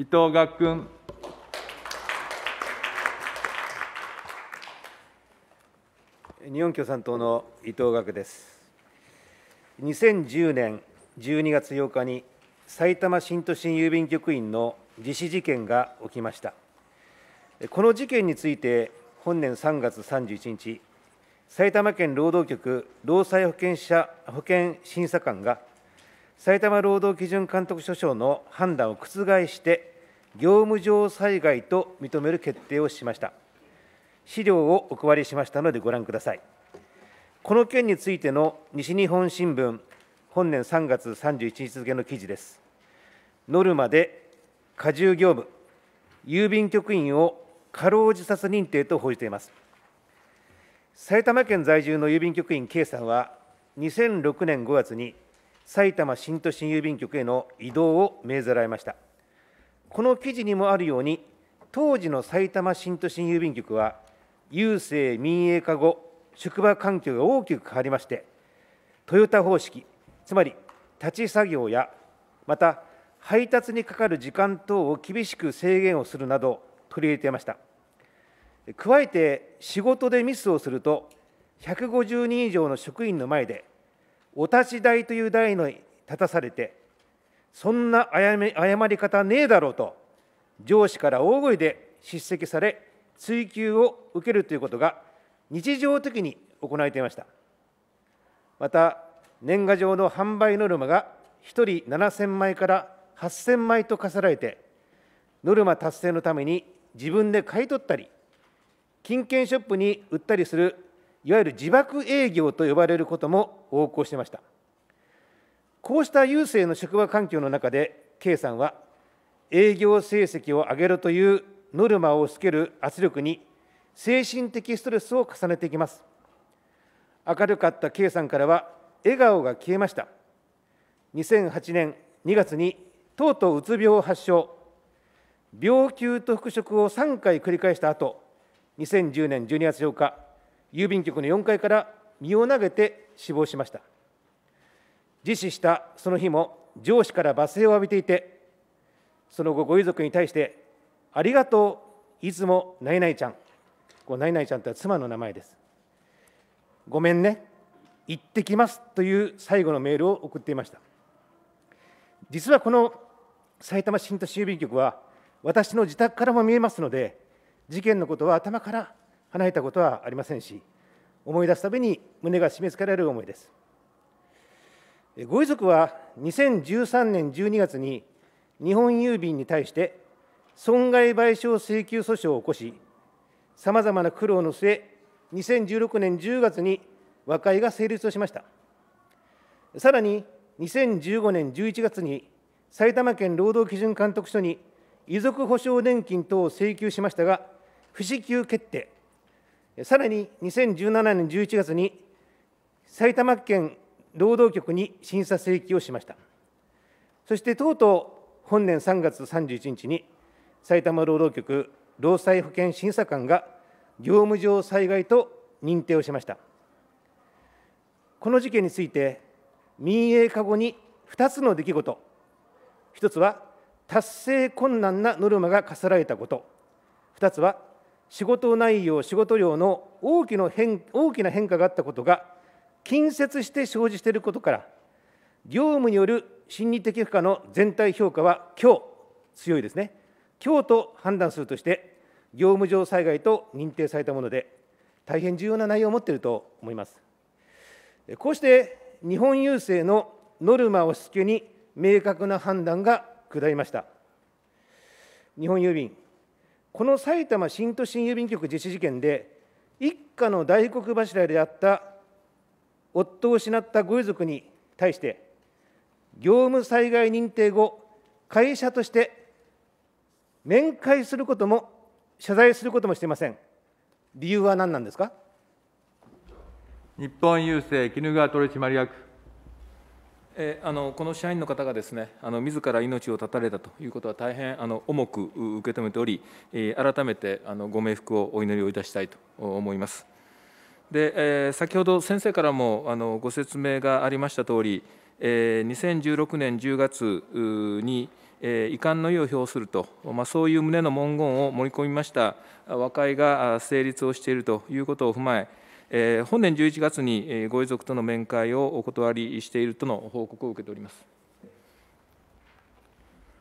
伊藤岳君。日本共産党の伊藤岳です。2010年12月8日に埼玉新都心郵便局員の自死事件が起きました。この事件について本年3月31日、埼玉県労働局労災保険者保険審査官が埼玉労働基準監督署長の判断を覆して業務上災害と認める決定をしました。資料をお配りしましたのでご覧ください。この件についての西日本新聞、本年3月31日付の記事です。ノルマで過重業務、郵便局員を過労自殺認定と報じています。埼玉県在住の郵便局員 K さんは、2006年5月に埼玉新都心郵便局への移動を命ぜられました。この記事にもあるように、当時の埼玉新都心郵便局は、郵政民営化後、職場環境が大きく変わりまして、トヨタ方式、つまり立ち作業や、また配達にかかる時間等を厳しく制限をするなど、取り入れていました。加えて、仕事でミスをすると、150人以上の職員の前で、お立ち台という台に立たされて、そんな誤り方ねえだろうと、上司から大声で叱責され、追及を受けるということが日常的に行われていました。また、年賀状の販売ノルマが1人7000枚から8000枚と課せられて、ノルマ達成のために自分で買い取ったり、金券ショップに売ったりする、いわゆる自爆営業と呼ばれることも横行していました。こうした郵政の職場環境の中で、K さんは、営業成績を上げるというノルマをつ付ける圧力に、精神的ストレスを重ねていきます。明るかった K さんからは、笑顔が消えました。2008年2月に、とうとううつ病を発症、病休と復職を3回繰り返した後、2010年12月8日、郵便局の4階から身を投げて死亡しました。自死したその日も上司から罵声を浴びていて、その後、ご遺族に対して、ありがとう、いつもないないちゃん、こうないないちゃんとは妻の名前です。ごめんね、行ってきますという最後のメールを送っていました。実はこのさいたま新都市郵便局は、私の自宅からも見えますので、事件のことは頭から離れたことはありませんし、思い出すたびに胸が締め付けられる思いです。ご遺族は2013年12月に日本郵便に対して損害賠償請求訴訟を起こし、さまざまな苦労の末、2016年10月に和解が成立をしました。さらに、2015年11月に埼玉県労働基準監督署に遺族保障年金等を請求しましたが、不支給決定、さらに2017年11月に埼玉県労働局に審査請求をしましたそしてとうとう本年3月31日に埼玉労働局労災保険審査官が業務上災害と認定をしましたこの事件について民営化後に2つの出来事1つは達成困難なノルマが課せられたこと2つは仕事内容仕事量の大きな変大きな変化があったことが近接して生じていることから、業務による心理的負荷の全体評価は強、強いですね、強と判断するとして、業務上災害と認定されたもので、大変重要な内容を持っていると思います。こうして日本郵政のノルマをし付けに明確な判断が下りました。日本郵便、この埼玉新都心郵便局実施事件で、一家の大黒柱であった夫を失ったご遺族に対して、業務災害認定後、会社として面会することも謝罪することもしていません。理由は何なんですか日本郵政鬼川取締役。えあのこの社員の方がですねあの自ら命を絶たれたということは大変あの重く受け止めており、改めてあのご冥福をお祈りをいたしたいと思います。で、えー、先ほど先生からもあのご説明がありましたとおり、えー、2016年10月に、えー、遺憾の意を表すると、まあ、そういう旨の文言を盛り込みました和解が成立をしているということを踏まええー、本年11月にご遺族との面会をお断りしているとの報告を受けております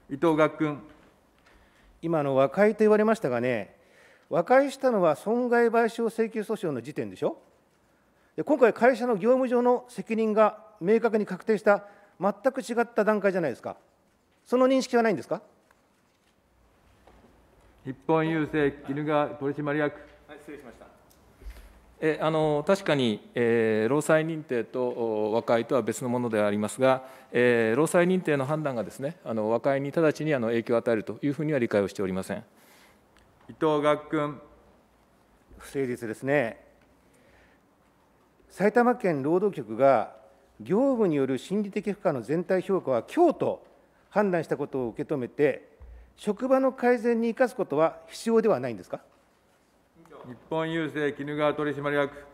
伊藤学君。今の和解と言われましたがね、和解したのは損害賠償請求訴訟の時点でしょ。で今回、会社の業務上の責任が明確に確定した全く違った段階じゃないですか。その認識はないんですか。日本郵政絹川取締役。はい、失礼しました。えあの確かに、えー、労災認定と和解とは別のものでありますが、えー、労災認定の判断がですねあの和解に直ちにあの影響を与えるというふうには理解をしておりません。伊藤岳君。不誠実ですね。埼玉県労働局が業務による心理的負荷の全体評価は強と判断したことを受け止めて、職場の改善に生かすことは必要ではないんですか日本郵政絹川取締役。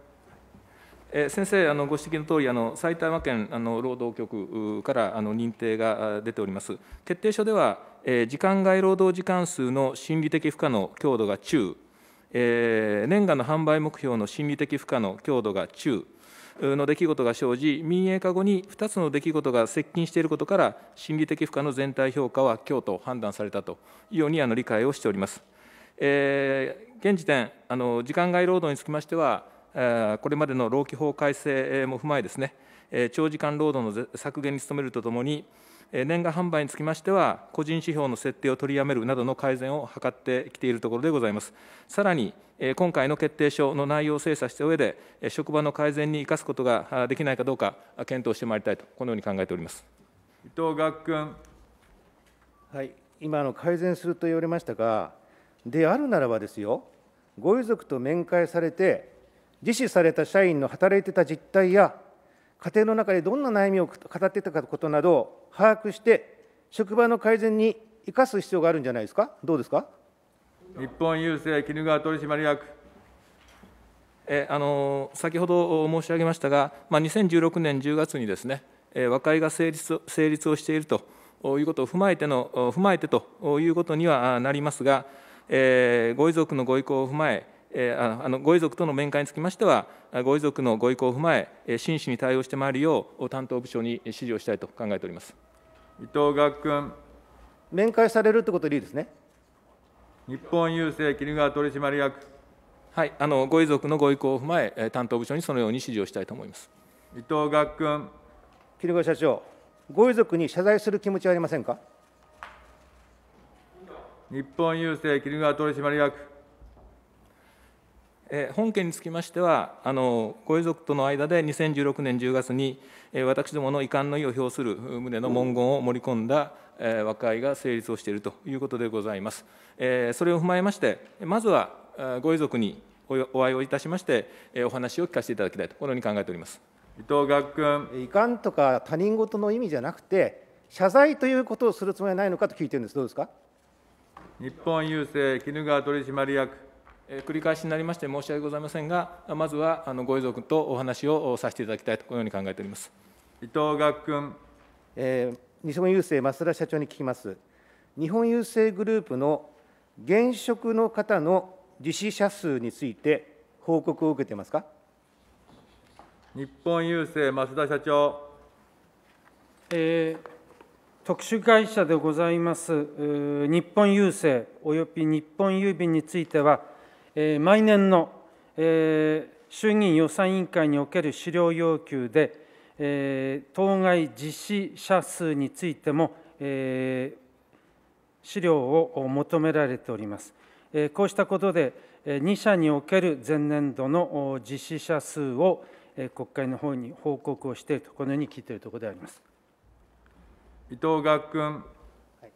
え先生あのご指摘のとおりあの埼玉県あの労働局からあの認定が出ております決定書では、え時間外労働時間数の心理的負荷の強度が中、え年間の販売目標の心理的負荷の強度が中の出来事が生じ、民営化後に2つの出来事が接近していることから、心理的負荷の全体評価は強と判断されたというようにあの理解をしております。え現時点あの、時間外労働につきましては、これまでの労基法改正も踏まえですね、長時間労働の削減に努めるとともに、年賀販売につきましては、個人指標の設定を取りやめるなどの改善を図ってきているところでございます。さらに、今回の決定書の内容を精査した上で、職場の改善に生かすことができないかどうか、検討してまいりたいと、このように考えております伊藤岳君。はい、今の改善すると言われましたが、であるならばですよ、ご遺族と面会されて、自死された社員の働いてた実態や家庭の中でどんな悩みを語ってたかことなどを把握して職場の改善に生かす必要があるんじゃないですかどうですか日本郵政鬼怒川取締役えあの先ほど申し上げましたが、まあ、2016年10月にですね、え和解が成立成立をしているということを踏まえての踏まえてということにはなりますが、えー、ご遺族のご意向を踏まえあのご遺族との面会につきましては、ご遺族のご意向を踏まえ、真摯に対応してまいるよう、担当部署に指示をしたいと考えております伊藤岳君。面会されるということでいいですね。日本郵政鬼怒川取締役。はい、あのご遺族のご意向を踏まえ、担当部署にそのように指示をしたいと思います。伊藤岳君。鬼怒川社長、ご遺族に謝罪する気持ちはありませんか。日本郵政鬼怒川取締役。本件につきましては、あのご遺族との間で2016年10月に、私どもの遺憾の意を表する旨の文言を盛り込んだ和解が成立をしているということでございます。それを踏まえまして、まずはご遺族にお会いをいたしまして、お話を聞かせていただきたいと、このように考えております伊藤岳君。遺憾とか他人事の意味じゃなくて、謝罪ということをするつもりはないのかと聞いてるんです、どうですか日本郵政、衣川取締役。え繰り返しになりまして申し訳ございませんが、まずはあのご遺族とお話をさせていただきたいと、このように考えております伊藤岳君、えー、西本郵政、増田社長に聞きます。日本郵政グループの現職の方の実施者数について、報告を受けていますか。日本郵政、増田社長。えー特殊会社でございます日本郵政および日本郵便についてはえ毎年の、え衆議院予算委員会における資料要求で、え当該実施者数についても、え資料を求められております。えこうしたことで、え2社における前年度の実施者数を、え国会の方に報告をしていると、このように聞いているところであります。伊藤学君、は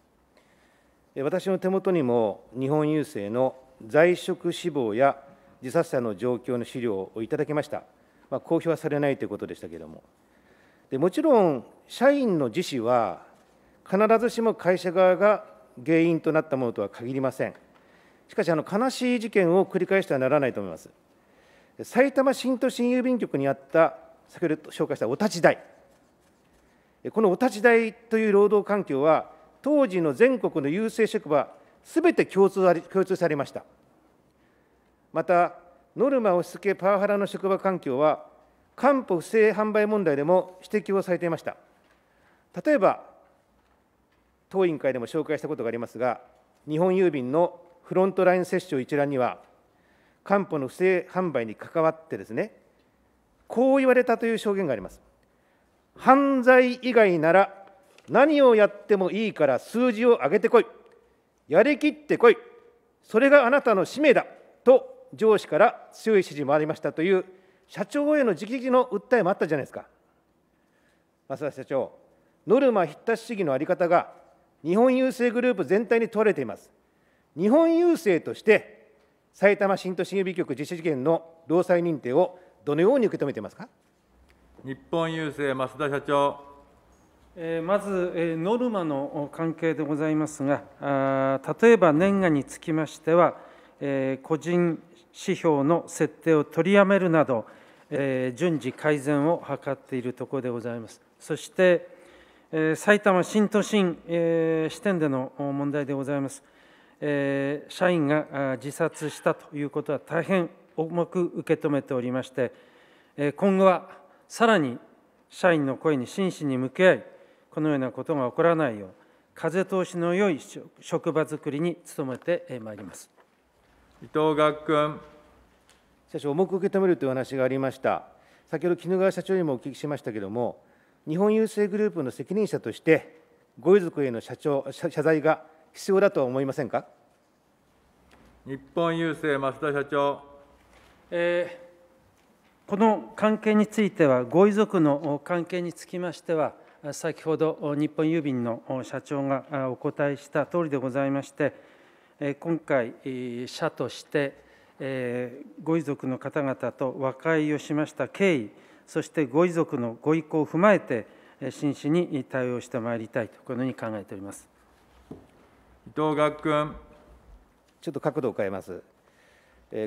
い、私の手元にも日本郵政の在職死亡や自殺者の状況の資料をいただきました、まあ、公表はされないということでしたけれどもで、もちろん社員の自死は、必ずしも会社側が原因となったものとは限りません。しかし、あの悲しい事件を繰り返してはならないと思います。埼玉新都心郵便局にあった、先ほど紹介したお立ち台、このお立ち台という労働環境は、当時の全国の郵政職場すべて共通あり共通されました。また、ノルマ押し付けパワハラの職場環境は、官補不正販売問題でも指摘をされていました。例えば、当委員会でも紹介したことがありますが、日本郵便のフロントライン接種一覧には、官補の不正販売に関わってですね、こう言われたという証言があります。犯罪以外なら何をやってもいいから数字を上げてこい。やりきってこい、それがあなたの使命だと上司から強い指示もありましたという社長への直々の訴えもあったじゃないですか。増田社長、ノルマ必達主義の在り方が日本郵政グループ全体に問われています。日本郵政として埼玉新都心郵便局実施事件の労災認定をどのように受け止めていますか日本郵政増田社長まず、ノルマの関係でございますが、例えば年賀につきましては、個人指標の設定を取りやめるなど、順次改善を図っているところでございます。そして、埼玉新都心支店での問題でございます。社員が自殺したということは大変重く受け止めておりまして、今後はさらに社員の声に真摯に向き合い、このようなことが起こらないよう、風通しの良い職場づくりに努めてまいります。伊藤岳君。社長、重く受け止めるという話がありました。先ほど、絹川社長にもお聞きしましたけれども、日本郵政グループの責任者として、ご遺族への社長謝罪が必要だとは思いませんか。日本郵政、増田社長。えーこの関係については、ご遺族の関係につきましては、先ほど日本郵便の社長がお答えした通りでございまして、今回、社としてご遺族の方々と和解をしました経緯、そしてご遺族のご意向を踏まえて、真摯に対応してまいりたいと、このように考えております伊藤岳君。ちょっと角度を変えます。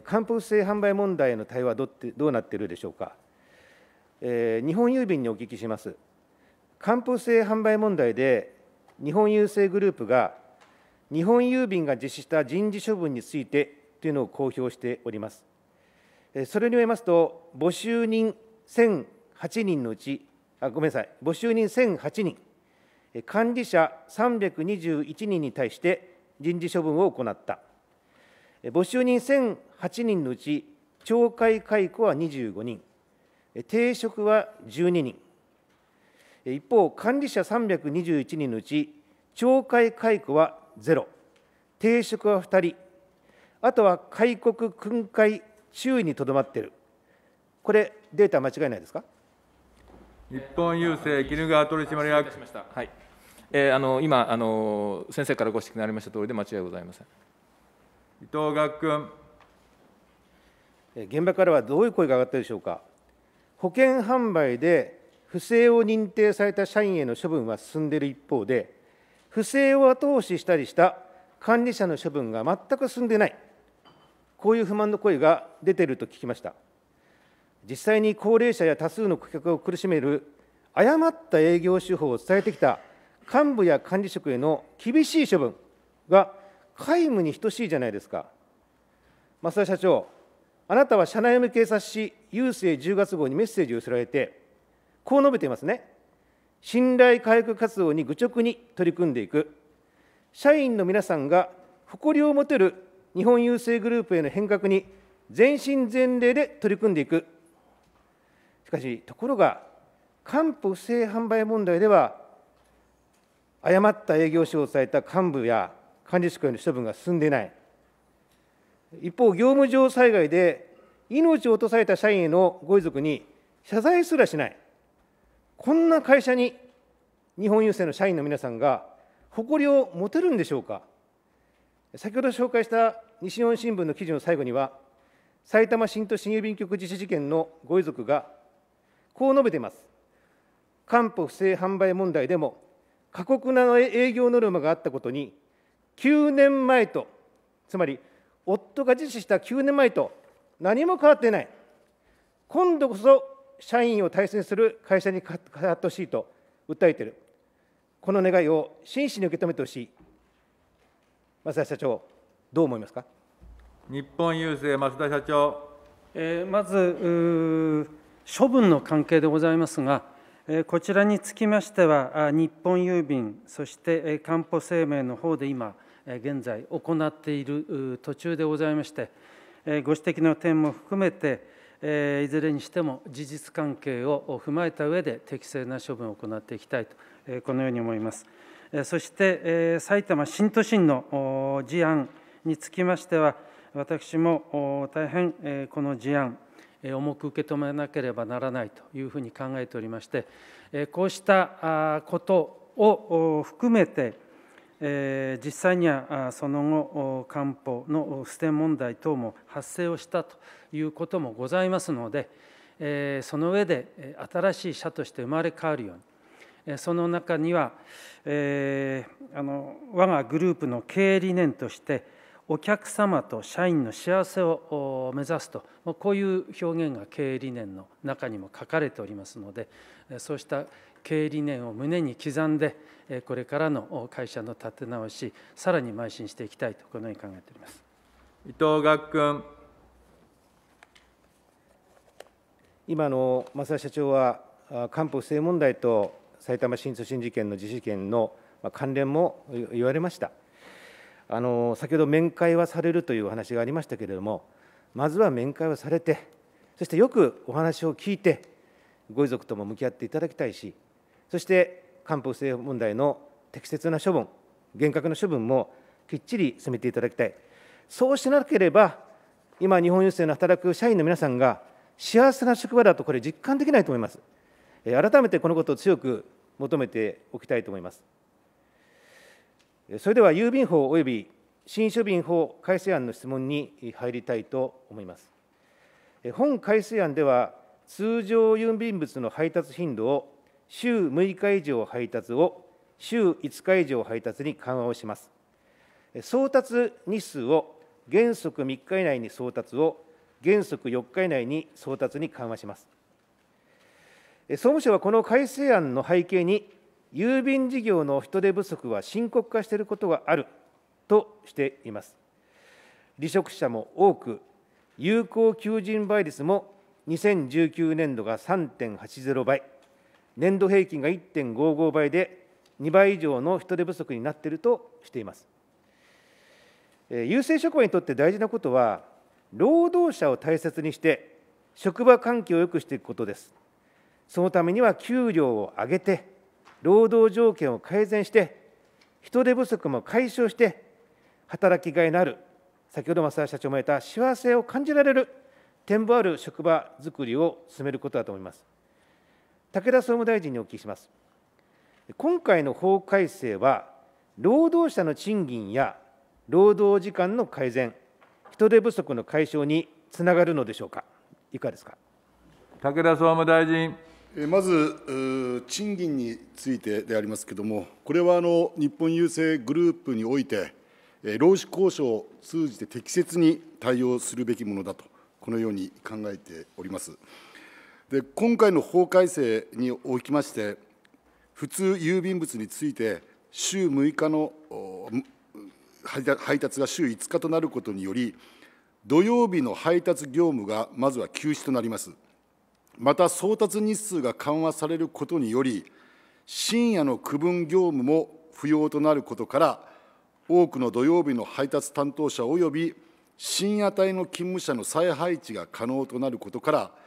還付性販売問題の対話はどうなっているでしょうか。日本郵便にお聞きします。還付性販売問題で、日本郵政グループが、日本郵便が実施した人事処分についてというのを公表しております。それによりますと、募集人1008人のうち、あごめんなさい、募集人1008人、管理者321人に対して人事処分を行った。募集人1008人のうち、懲戒解雇は25人、停職は12人、一方、管理者321人のうち、懲戒解雇はゼロ、停職は2人、あとは戒告、訓戒、注意にとどまっている、これ、データ間違いないですか日本郵政衣川取締役。はいえー、あの今あの、先生からご指摘になりましたとおりで間違いございません。伊藤岳君。現場からはどういう声が上がったでしょうか。保険販売で不正を認定された社員への処分は進んでいる一方で、不正を後押ししたりした管理者の処分が全く進んでいない、こういう不満の声が出ていると聞きました。実際に高齢者や多数の顧客を苦しめる誤った営業手法を伝えてきた幹部や管理職への厳しい処分が皆無に等しいじゃないですか。増田社長、あなたは社内向け冊子、郵政10月号にメッセージを寄せられて、こう述べていますね。信頼回復活動に愚直に取り組んでいく、社員の皆さんが誇りを持てる日本郵政グループへの変革に全身全霊で取り組んでいく。しかし、ところが、還付不正販売問題では、誤った営業所を伝えた幹部や管理職への処分が進んでいない。一方、業務上災害で命を落とされた社員へのご遺族に謝罪すらしない。こんな会社に日本郵政の社員の皆さんが誇りを持てるんでしょうか。先ほど紹介した西日本新聞の記事の最後には、さいたま新都心郵便局実施事件のご遺族が、こう述べています。官保不正販売問題でも、過酷な営業ノルマがあったことに、9年前と、つまり夫が実施した9年前と、何も変わってない。今度こそ社員を大切にする会社に変わってほしいと訴えている、この願いを真摯に受け止めてほしい、増田社長、どう思いますか日本郵政、増田社長。えー、まず、処分の関係でございますが、こちらにつきましては、日本郵便、そして官保生命の方で今、現在行っている途中でございまして、ご指摘の点も含めて、えいずれにしても事実関係を踏まえた上で適正な処分を行っていきたいと、えこのように思います。そして、え埼玉新都心の事案につきましては、私も大変、えこの事案、重く受け止めなければならないというふうに考えておりまして、こうしたことを含めて、え実際にはその後官報の捨て問題等も発生をしたということもございますので、えその上で新しい社として生まれ変わるようにその中には、えあの我がグループの経営理念としてお客様と社員の幸せを目指すとこういう表現が経営理念の中にも書かれておりますのでそうした経営理念を胸に刻んでこれからの会社の立て直し、さらに邁進していきたいと、このように考えております伊藤岳君。今の増田社長は、官報不正問題と埼玉新都心事件の自治権の関連も言われました。あの先ほど面会はされるというお話がありましたけれども、まずは面会をされて、そしてよくお話を聞いて、ご遺族とも向き合っていただきたいし、そして漢方性問題の適切な処分、厳格な処分もきっちり進めていただきたい、そうしなければ、今、日本郵政の働く社員の皆さんが、幸せな職場だと、これ、実感できないと思います。改めてこのことを強く求めておきたいと思います。それでは、郵便法及び新書便法改正案の質問に入りたいと思います。本改正案では、通常郵便物の配達頻度を週6日以上配達を週5日以上配達に緩和をします。送達日数を原則3日以内に送達を原則4日以内に送達に緩和します。総務省はこの改正案の背景に、郵便事業の人手不足は深刻化していることがあるとしています。離職者も多く、有効求人倍率も2019年度が3.80倍、年度平均が1.55倍で2倍以上の人手不足になっているとしています。優政職場にとって大事なことは、労働者を大切にして、職場環境を良くしていくことです。そのためには給料を上げて、労働条件を改善して、人手不足も解消して、働きがいのある、先ほど増田社長も言った幸せを感じられる、展望ある職場づくりを進めることだと思います。武田総務大臣にお聞きします。今回の法改正は、労働者の賃金や労働時間の改善、人手不足の解消につながるのでしょうか、いかがですか。武田総務大臣。まず、賃金についてでありますけれども、これはあの日本郵政グループにおいて、労使交渉を通じて適切に対応するべきものだと、このように考えております。で今回の法改正におきまして、普通郵便物について、週6日の配達が週5日となることにより、土曜日の配達業務がまずは休止となります。また、送達日数が緩和されることにより、深夜の区分業務も不要となることから、多くの土曜日の配達担当者及び深夜帯の勤務者の再配置が可能となることから、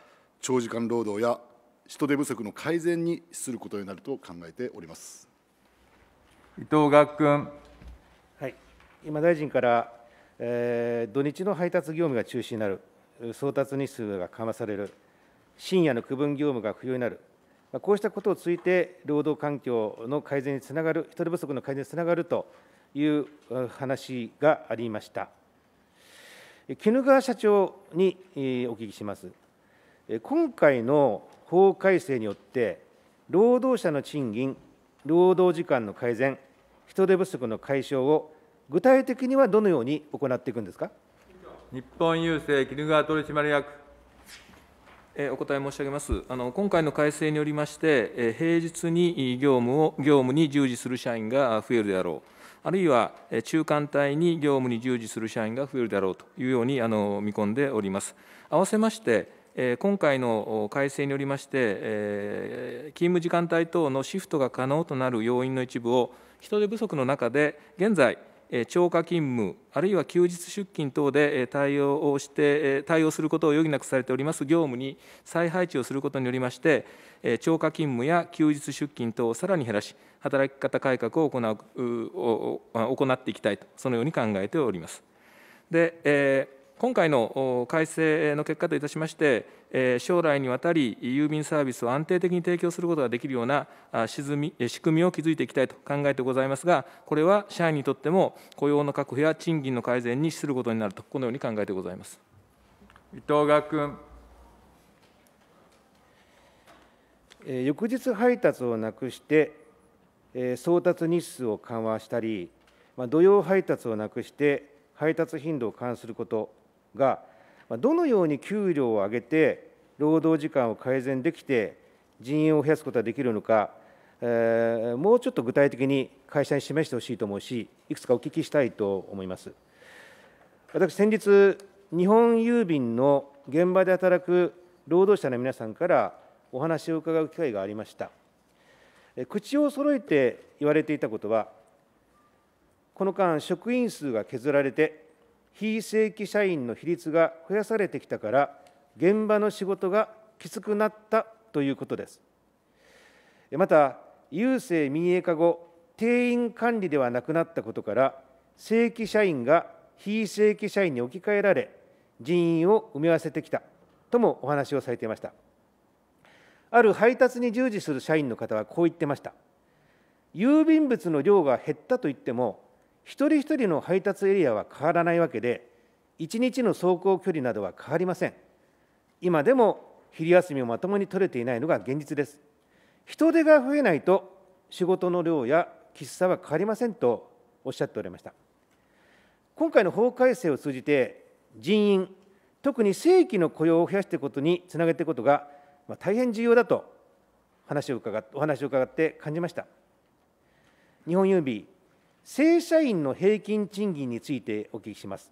長時間労働や人手不足の改善に資することになると考えております伊藤学君、はい、今、大臣から、えー、土日の配達業務が中止になる、送達日数が緩和される、深夜の区分業務が不要になる、まあ、こうしたことをついて、労働環境の改善につながる、人手不足の改善につながるという話がありました。絹川社長にお聞きします。今回の法改正によって、労働者の賃金、労働時間の改善、人手不足の解消を具体的にはどのように行っていくんですか日本郵政鬼怒川取締役。お答え申し上げますあの今回の改正によりまして、平日に業務を業務に従事する社員が増えるであろう、あるいは中間帯に業務に従事する社員が増えるだろうというようにあの見込んでおります。合わせまして今回の改正によりまして、勤務時間帯等のシフトが可能となる要因の一部を、人手不足の中で、現在、超過勤務、あるいは休日出勤等で対応をして、対応することを余儀なくされております業務に再配置をすることによりまして、超過勤務や休日出勤等をさらに減らし、働き方改革を行う行っていきたいと、そのように考えております。で、えー今回の改正の結果といたしまして、将来にわたり郵便サービスを安定的に提供することができるような仕組みを築いていきたいと考えてございますが、これは社員にとっても雇用の確保や賃金の改善に資することになると、このように考えてございます伊藤賀君。翌日配達をなくして、送達日数を緩和したり、土曜配達をなくして、配達頻度を緩和すること、がどのように給料を上げて労働時間を改善できて人員を増やすことができるのか、えー、もうちょっと具体的に会社に示してほしいと思うしいくつかお聞きしたいと思います私先日日本郵便の現場で働く労働者の皆さんからお話を伺う機会がありました口を揃えて言われていたことはこの間職員数が削られて非正規社員の比率が増やされてきたから、現場の仕事がきつくなったということです。また、郵政民営化後、定員管理ではなくなったことから、正規社員が非正規社員に置き換えられ、人員を埋め合わせてきたともお話をされていました。ある配達に従事する社員の方はこう言ってました。郵便物の量が減ったといっても、一人一人の配達エリアは変わらないわけで、一日の走行距離などは変わりません。今でも昼休みをまともに取れていないのが現実です。人手が増えないと仕事の量や喫茶は変わりませんとおっしゃっておりました。今回の法改正を通じて人員、特に正規の雇用を増やしていくことにつなげていくことが大変重要だと話を伺お話を伺って感じました。日本郵便正社員の平均賃金についてお聞きします。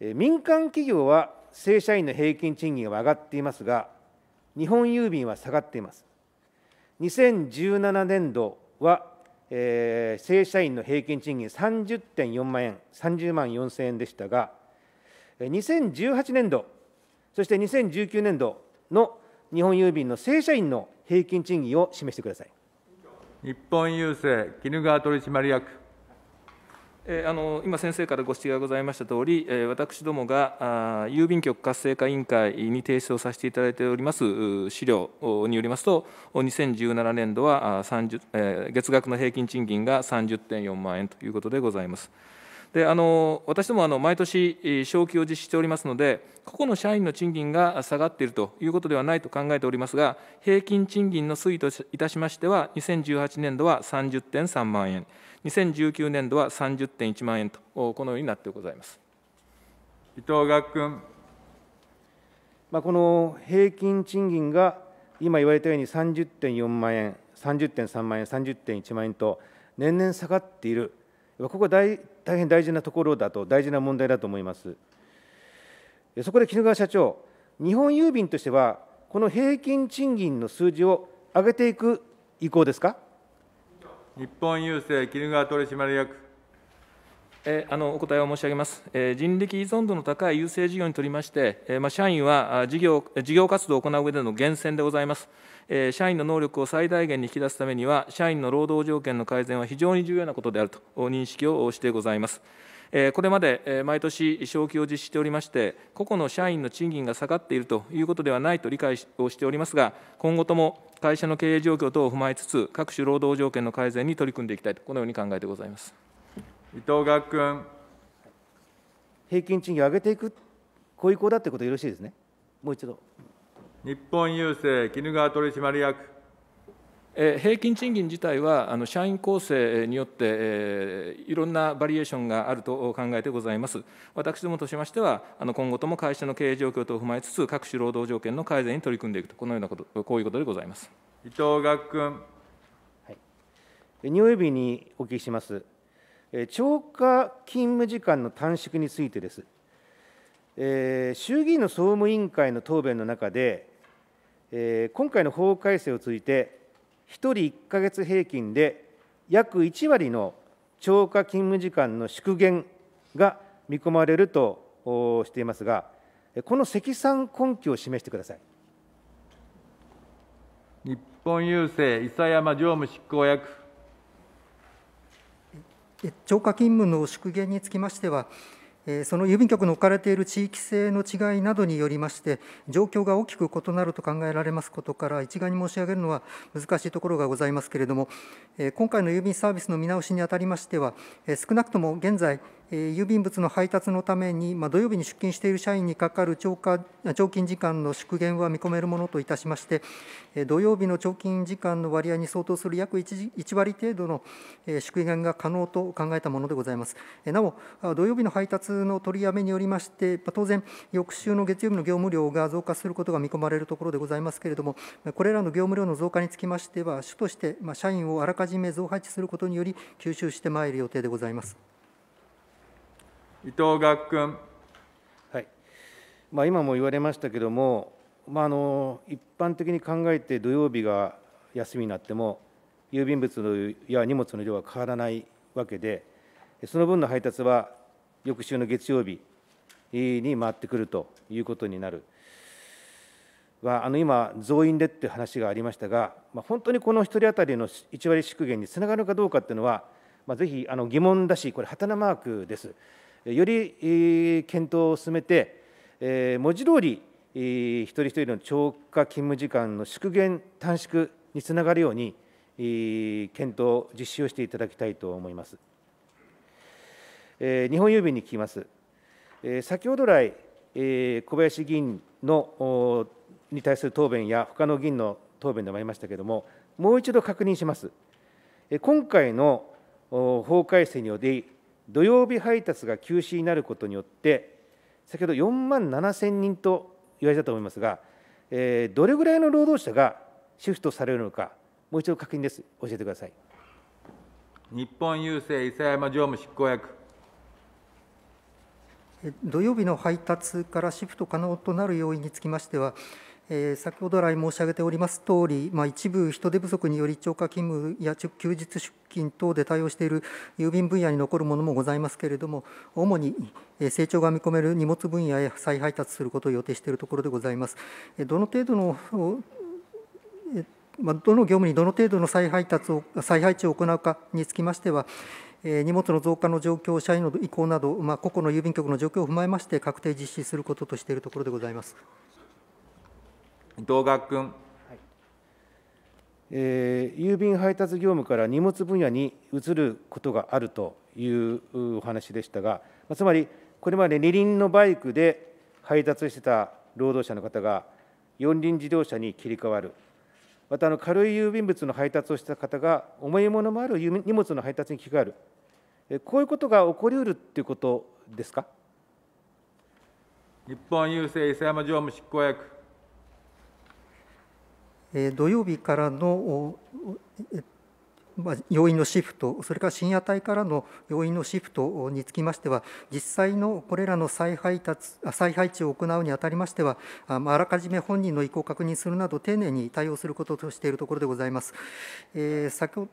民間企業は正社員の平均賃金は上がっていますが、日本郵便は下がっています。2017年度は、えー、正社員の平均賃金30.4万円、30万4千円でしたが、2018年度、そして2019年度の日本郵便の正社員の平均賃金を示してください。日本郵政、怒川取締役。えあの今、先生からご指摘がございましたとおり、え私どもがあ郵便局活性化委員会に提出をさせていただいております資料によりますと、2017年度はえ月額の平均賃金が30.4万円ということでございます。であの私どもあの毎年、昇給を実施しておりますので、個々の社員の賃金が下がっているということではないと考えておりますが、平均賃金の推移といたしましては、2018年度は30.3万円、2019年度は30.1万円と、このようになってございます伊藤岳君。まあ、この平均賃金が今言われたように30.4万円、30.3万円、30.1万円と、年々下がっている。ここは大大変大事なところだと、大事な問題だと思います。そこで絹川社長、日本郵便としては、この平均賃金の数字を上げていく意向ですか日本郵政、絹川取締役。えあのお答えを申し上げます、え人力依存度の高い郵政事業にとりまして、えまあ、社員は事業事業活動を行う上での源泉でございます。社員の能力を最大限に引き出すためには、社員の労働条件の改善は非常に重要なことであると認識をしてございます。これまで毎年、昇給を実施しておりまして、個々の社員の賃金が下がっているということではないと理解をしておりますが、今後とも会社の経営状況等を踏まえつつ、各種労働条件の改善に取り組んでいきたいと、このように考えてございます伊藤岳君。平均賃金を上げていく、こういう意向だということでよろしいですね。もう一度日本郵政鬼怒川取締役平均賃金自体は、あの社員構成によって、いろんなバリエーションがあると考えてございます。私どもとしましては、あの今後とも会社の経営状況等を踏まえつつ、各種労働条件の改善に取り組んでいくと、このようなこと、こういうことでございます。伊藤岳君。はい、日曜日にお聞きします。超過勤務時間の短縮についてです。えー、衆議院の総務委員会の答弁の中で、えー、今回の法改正を通じて、1人1か月平均で約1割の超過勤務時間の縮減が見込まれるとしていますが、この積算根拠を示してください。日本郵政、諫山常務執行役。超過勤務の縮減につきましては、その郵便局の置かれている地域性の違いなどによりまして、状況が大きく異なると考えられますことから、一概に申し上げるのは難しいところがございますけれども、今回の郵便サービスの見直しにあたりましては、少なくとも現在、郵便物の配達のために、土曜日に出勤している社員にかかる超過常勤時間の縮減は見込めるものといたしまして、土曜日の長勤時間の割合に相当する約 1, 1割程度の縮減が可能と考えたものでございます。なお、土曜日の配達の取りやめによりまして、当然、翌週の月曜日の業務量が増加することが見込まれるところでございますけれども、これらの業務量の増加につきましては、主として社員をあらかじめ増配置することにより、吸収してまいる予定でございます。伊藤岳君。はいまあ、今も言われましたけども、まあ、あの一般的に考えて土曜日が休みになっても郵便物や荷物の量は変わらないわけでその分の配達は翌週の月曜日に回ってくるということになる。はあの今、増員でっていう話がありましたが、まあ、本当にこの1人当たりの1割縮減につながるかどうかっていうのは、まあ、ぜひあの疑問だし、これ、旗のマークです。より検討を進めて、文字通り一人一人の超過勤務時間の縮減、短縮につながるように、検討、実施をしていただきたいと思います。日本郵便に聞きます。先ほど来、小林議員のに対する答弁や、他の議員の答弁でもありましたけれども、もう一度確認します。今回の法改正により、土曜日配達が休止になることによって、先ほど4万7000人と言われたと思いますが、えー、どれぐらいの労働者がシフトされるのか、もう一度確認です、教えてください。日本郵政伊諫山常務執行役。土曜日の配達からシフト可能となる要因につきましては、え先ほど来申し上げておりますとおり、まあ、一部人手不足により超過勤務や休日出勤等で対応している郵便分野に残るものもございますけれども、主に成長が見込める荷物分野へ再配達することを予定しているところでございます。どの程度のまどの業務にどの程度の再配達を再配置を行うかにつきましては、え荷物の増加の状況、社員の意向など、まあ、個々の郵便局の状況を踏まえまして、確定実施することとしているところでございます。東学君。えー、郵便配達業務から荷物分野に移ることがあるというお話でしたが、つまり、これまで二輪のバイクで配達してた労働者の方が、四輪自動車に切り替わる、またあの軽い郵便物の配達をした方が、重いものもある荷物の配達に切り替わる、こういうことが起こりうるということですか。日本郵政伊勢山常務執行役土曜日からの要因のシフト、それから深夜帯からの要因のシフトにつきましては、実際のこれらの再配達再配置を行うにあたりましては、あらかじめ本人の意向を確認するなど、丁寧に対応することとしているところでございます。先ほど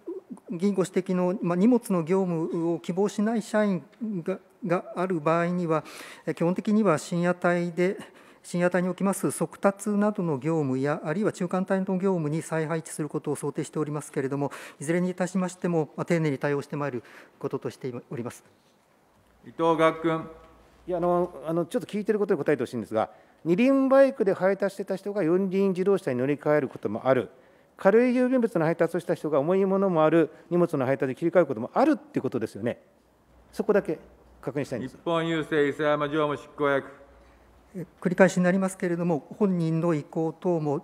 議員ご指摘の、荷物の業務を希望しない社員がある場合には、基本的には深夜帯で、深夜帯におきます速達などの業務や、あるいは中間帯の業務に再配置することを想定しておりますけれども、いずれにいたしましても、丁寧に対応してまいることとしております伊藤岳君。いやあのあのちょっと聞いてることに答えてほしいんですが、二輪バイクで配達してた人が四輪自動車に乗り換えることもある、軽い郵便物の配達をした人が重いものもある、荷物の配達に切り替えることもあるっていうことですよね、そこだけ確認したいんです日本郵政伊勢山常務執行役。繰り返しになりますけれども、本人の意向等も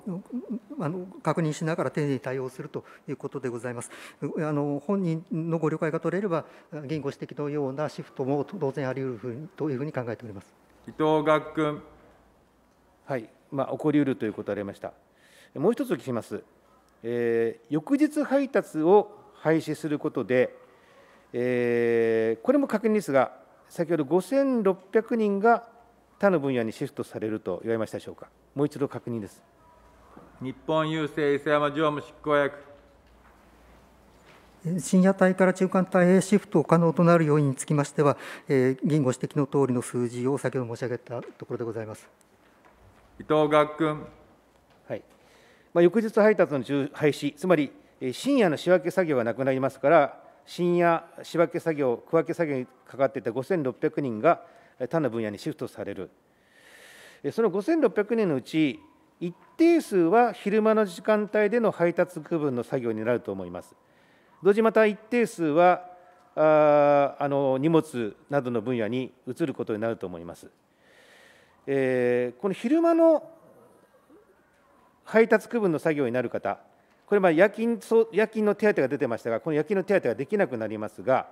確認しながら丁寧に対応するということでございます。あの本人のご了解が取れれば、議員ご指摘のようなシフトも当然あり得るというふうに考えております伊藤岳君。はい、まあ、起こりうるということありました。もう一つお聞きします、えー、翌日配達を廃止することで、えー、これも確認ですが、先ほど5600人が他の分野にシフトされると言われましたでしょうか、もう一度確認です。日本郵政伊勢山常務執行役。深夜帯から中間帯へシフト可能となる要因につきましては、えー、議員ご指摘のとおりの数字を先ほど申し上げたところでございます伊藤岳君。はいまあ、翌日配達の廃止、つまり深夜の仕分け作業がなくなりますから、深夜仕分け作業、区分け作業にかかっていた5600人が他の分野にシフトされるその5600人のうち一定数は昼間の時間帯での配達区分の作業になると思います同時また一定数はああの荷物などの分野に移ることになると思います、えー、この昼間の配達区分の作業になる方これま夜勤夜勤の手当が出てましたがこの夜勤の手当ができなくなりますが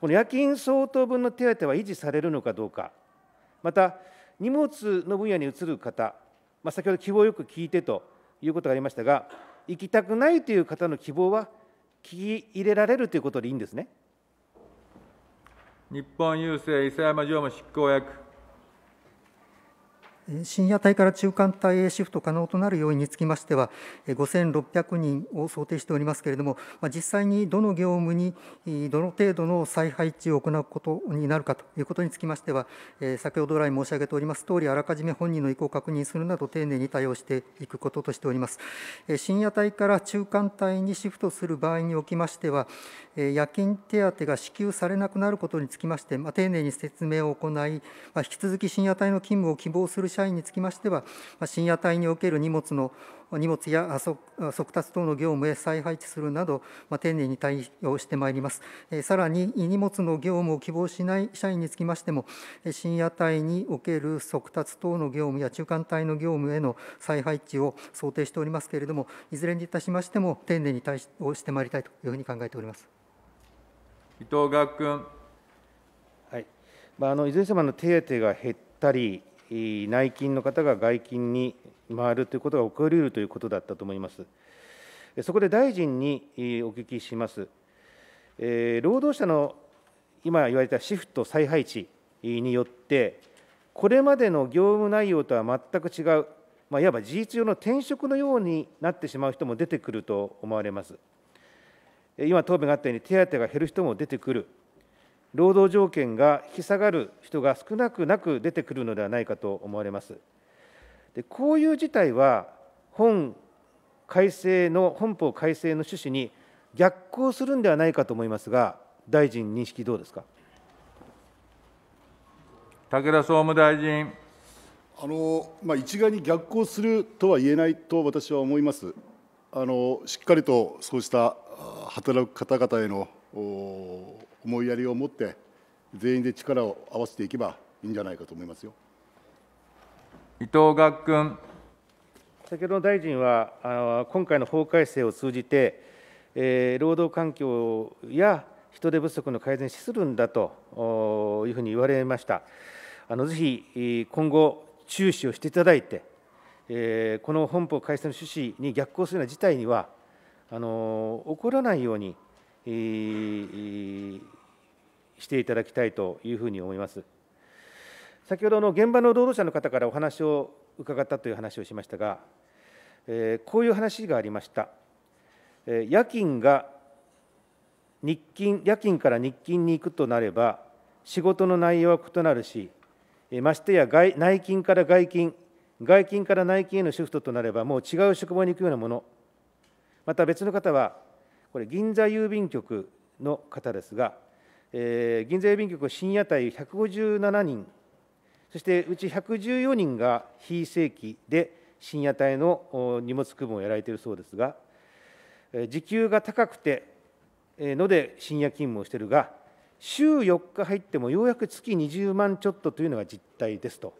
この夜勤相当分の手当は維持されるのかどうか、また、荷物の分野に移る方、まあ、先ほど希望よく聞いてということがありましたが、行きたくないという方の希望は聞き入れられるということでいいんですね。日本郵政伊佐山常務執行役深夜帯から中間帯へシフト可能となる要因につきましては、5600人を想定しておりますけれども、実際にどの業務にどの程度の再配置を行うことになるかということにつきましては、先ほど来申し上げておりますとおり、あらかじめ本人の意向を確認するなど、丁寧に対応していくこととしております。深夜帯から中間帯にシフトする場合におきましては、夜勤手当が支給されなくなることにつきまして、まあ、丁寧に説明を行い、まあ、引き続き深夜帯の勤務を希望する社員につきましては、まあ、深夜帯における荷物の荷物や速達等の業務へ再配置するなど、まあ、丁寧に対応してまいります、えー、さらに荷物の業務を希望しない社員につきましても、深夜帯における速達等の業務や中間帯の業務への再配置を想定しておりますけれども、いずれにいたしましても、丁寧に対応してまいりたいというふうに考えております。伊藤岳君。はいまあ、あのいずれ様の手当が減ったり、内勤の方が外勤に回るということが起こりうるということだったと思います。そこで大臣にお聞きします。えー、労働者の今言われたシフト再配置によって、これまでの業務内容とは全く違う、まあ、いわば事実上の転職のようになってしまう人も出てくると思われます。今、答弁があったように手当が減る人も出てくる、労働条件が引き下がる人が少なくなく出てくるのではないかと思われます。でこういう事態は本改正の本法改正の趣旨に逆行するんではないかと思いますが、大臣、認識どうですか武田総務大臣。あのまあ、一概に逆行するとは言えないと私は思います。あのしっかりとそうした働く方々への思いやりを持って全員で力を合わせていけばいいんじゃないかと思いますよ伊藤岳君先ほどの大臣は今回の法改正を通じて、え労働環境や人手不足の改善資するんだというふうに言われましたあのぜひ今後注視をしていただいて、えこの本法改正の趣旨に逆行するような事態にはあの起こらないように、えー、していただきたいというふうに思います。先ほどの現場の労働者の方からお話を伺ったという話をしましたが、えー、こういう話がありました。えー、夜勤が日勤夜勤から日勤に行くとなれば、仕事の内容は異なるし、えー、ましてや外内勤から外勤、外勤から内勤へのシフトとなれば、もう違う職場に行くようなもの。また別の方は、これ、銀座郵便局の方ですが、えー、銀座郵便局深夜帯157人、そしてうち114人が非正規で深夜帯の荷物区分をやられているそうですが、時給が高くてので深夜勤務をしているが、週4日入ってもようやく月20万ちょっとというのが実態ですと。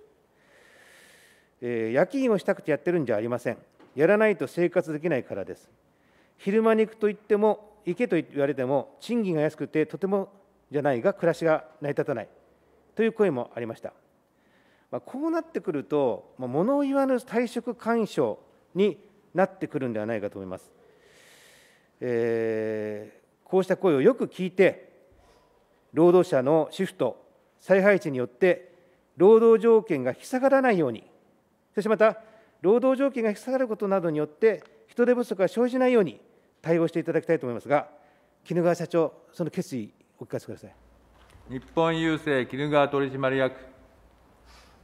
えー、夜勤をしたくてやってるんじゃありません。やらないと生活できないからです。昼間に行くと言っても行けと言われても賃金が安くてとてもじゃないが暮らしが成り立たないという声もありました、まあ、こうなってくると、まあ、物言わぬ退職干渉になってくるんではないかと思います、えー、こうした声をよく聞いて労働者のシフト再配置によって労働条件が引き下がらないようにそしてまた労働条件が引き下がることなどによって人手不足が生じないように対応していただきたいと思いますが、鬼怒川社長、その決意、お聞かせください日本郵政怒川取締役。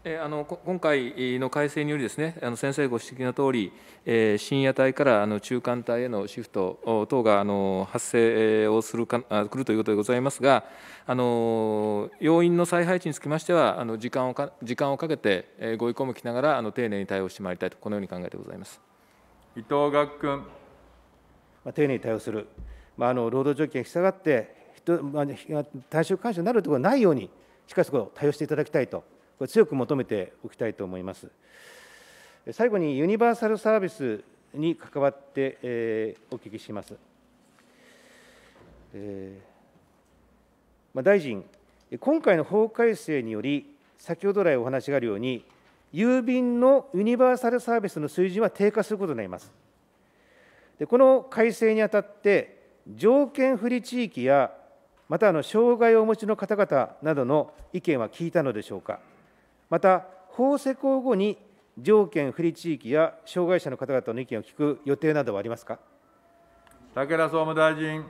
えあの今回の改正によりです、ね、あの先生ご指摘のとおり、えー、深夜帯からあの中間帯へのシフト等があの発生をするかくるということでございますが、あの要因の再配置につきましては、あの時間をか時間をかけて、えー、ご意向を聞きながらあの丁寧に対応してまいりたいと、このように考えてございます伊藤岳君。ま丁寧に対応する、まあ、の労働条件下従って、まあ、退職勧奨になるところがないように、しかしこ対応していただきたいと、これ強く求めておきたいと思います。最後にユニバーサルサービスに関わって、えー、お聞きします。えーまあ、大臣、今回の法改正により、先ほど来お話があるように、郵便のユニバーサルサービスの水準は低下することになります。でこの改正にあたって条件不利地域やまたあの障害をお持ちの方々などの意見は聞いたのでしょうかまた法施行後に条件不利地域や障害者の方々の意見を聞く予定などはありますか武田総務大臣。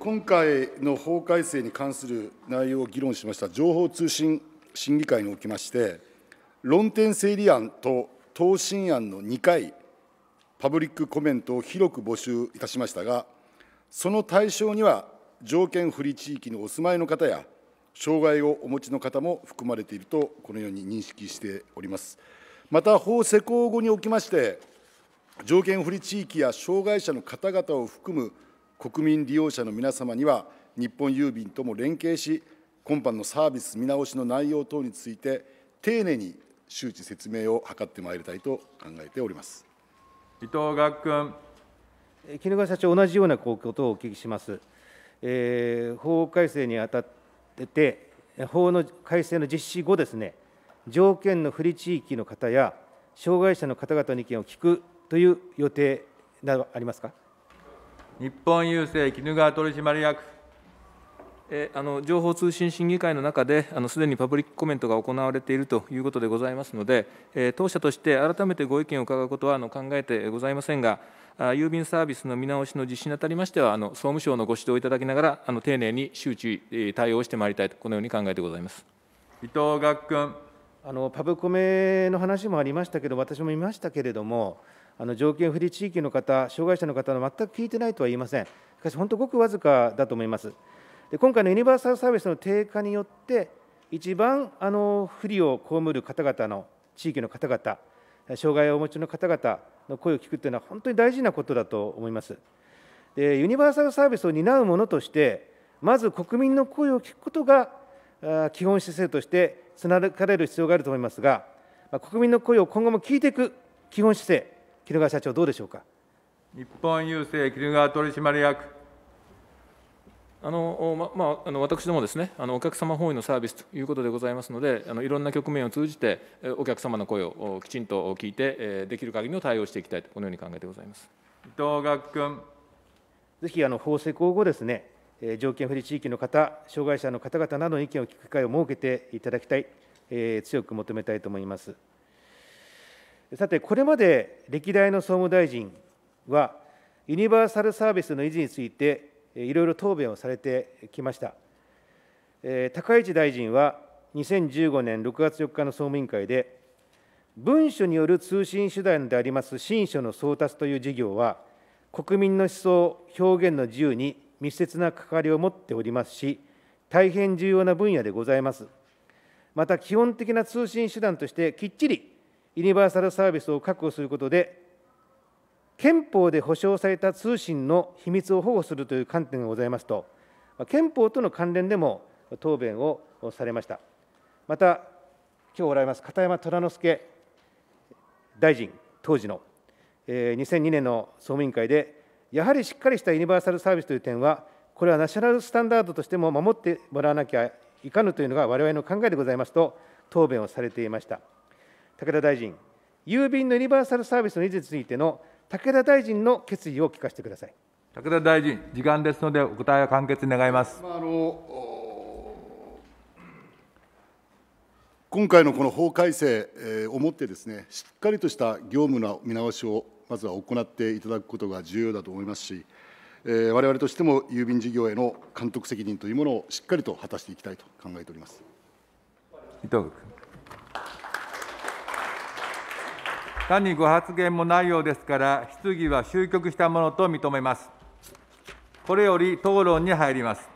今回の法改正に関する内容を議論しました情報通信審議会におきまして、論点整理案と答申案の2回、パブリックコメントを広く募集いたしましたが、その対象には条件不利地域にお住まいの方や、障害をお持ちの方も含まれていると、このように認識しております。また、法施行後におきまして、条件不利地域や障害者の方々を含む国民利用者の皆様には、日本郵便とも連携し、今般のサービス見直しの内容等について、丁寧に周知説明を図ってまいりたいと考えております。伊藤岳君。絹川社長、同じようなことをお聞きします。えー、法改正にあたってて、法の改正の実施後ですね、条件の不利地域の方や、障害者の方々の意見を聞くという予定などありますか日本郵政絹川取締役あの情報通信審議会の中で、すでにパブリックコメントが行われているということでございますので、当社として改めてご意見を伺うことはあの考えてございませんが、郵便サービスの見直しの実施にあたりましては、あの総務省のご指導いただきながら、あの丁寧に周知、対応してまいりたいと、このように考えてございます伊藤岳君。あのパブコメの話もありましたけど、私も見ましたけれども、あの条件不利地域の方、障害者の方の全く聞いてないとは言いません。しかし、本当、ごくわずかだと思います。で今回のユニバーサルサービスの低下によって、一番あの不利を被る方々の、地域の方々、障害をお持ちの方々の声を聞くというのは、本当に大事なことだと思います。でユニバーサルサービスを担う者として、まず国民の声を聞くことが基本姿勢として貫がれる必要があると思いますが、国民の声を今後も聞いていく基本姿勢、戸川社長、どうでしょうか。日本郵政戸川取締役あのままあ、あの私どもですねあのお客様本位のサービスということでございますのであのいろんな局面を通じてお客様の声をきちんと聞いてできる限りの対応していきたいとこのように考えてございます伊藤岳君ぜひあの法施行後ですね条件不利地域の方障害者の方々などの意見を聞く機会を設けていただきたい、えー、強く求めたいと思いますさてこれまで歴代の総務大臣はユニバーサルサービスの維持についていろいろ答弁をされてきました。高市大臣は2015年6月4日の総務委員会で、文書による通信手段であります信書の送達という事業は、国民の思想、表現の自由に密接な関わりを持っておりますし、大変重要な分野でございます。また、基本的な通信手段として、きっちりユニバーサルサービスを確保することで、憲法で保障された通信の秘密を保護するという観点がございますと、憲法との関連でも答弁をされました。また、今日おられます片山虎之助大臣、当時の、え2002年の総務委員会で、やはりしっかりしたユニバーサルサービスという点は、これはナショナルスタンダードとしても守ってもらわなきゃいかぬというのが我々の考えでございますと、答弁をされていました。武田大臣、郵便のユニバーサルサービスの維持についての武田大臣の決意を聞かせてください。武田大臣、時間ですので、お答えは簡潔に願います、まあ、あの今回のこの法改正をもってです、ね、しっかりとした業務の見直しをまずは行っていただくことが重要だと思いますし、われわれとしても郵便事業への監督責任というものをしっかりと果たしていきたいと考えております伊藤君。単にご発言もないようですから、質疑は終局したものと認めます。これより討論に入ります。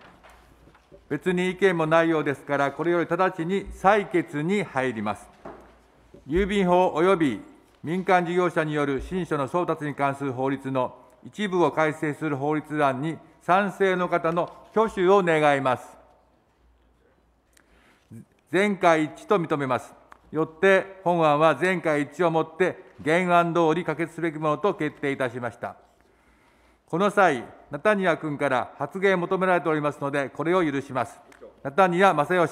別に意見もないようですから、これより直ちに採決に入ります。郵便法及び民間事業者による信書の送達に関する法律の一部を改正する法律案に賛成の方の挙手を願います。全会一致と認めます。よって本案は全会一致をもって原案通り可決すべきものと決定いたしました。この際、ナタニア君から発言求められておりますので、これを許します。ナタニア正義